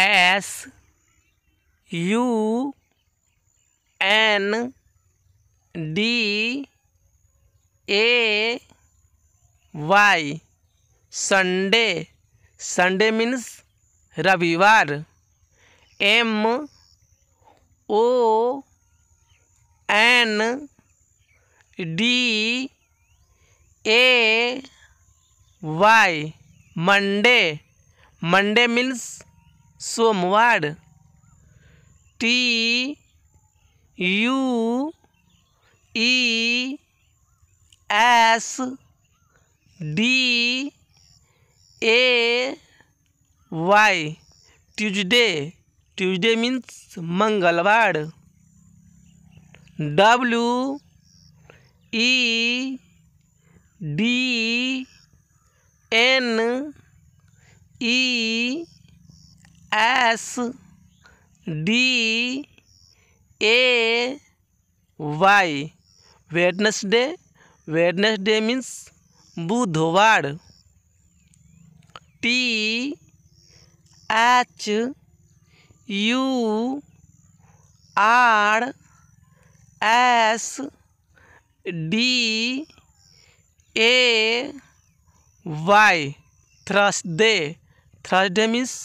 S U N D A Y Sunday Sunday means रविवार M O N D A Y Monday Monday means सोमवार T U E S D A Y Tuesday Tuesday means मंगलवार W E D N E S D A Y Wednesday Wednesday means बुधवार T H U R S D A Y Thursday Thursday means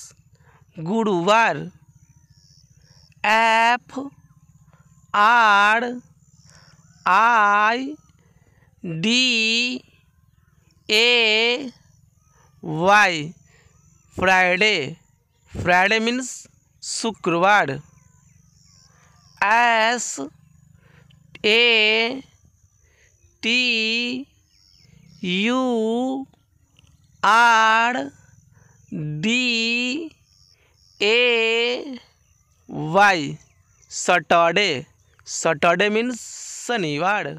गुरुवार F R I D A Y Friday Friday means शुक्रवार S A T you are D A Y Saturday Saturday means शनिवार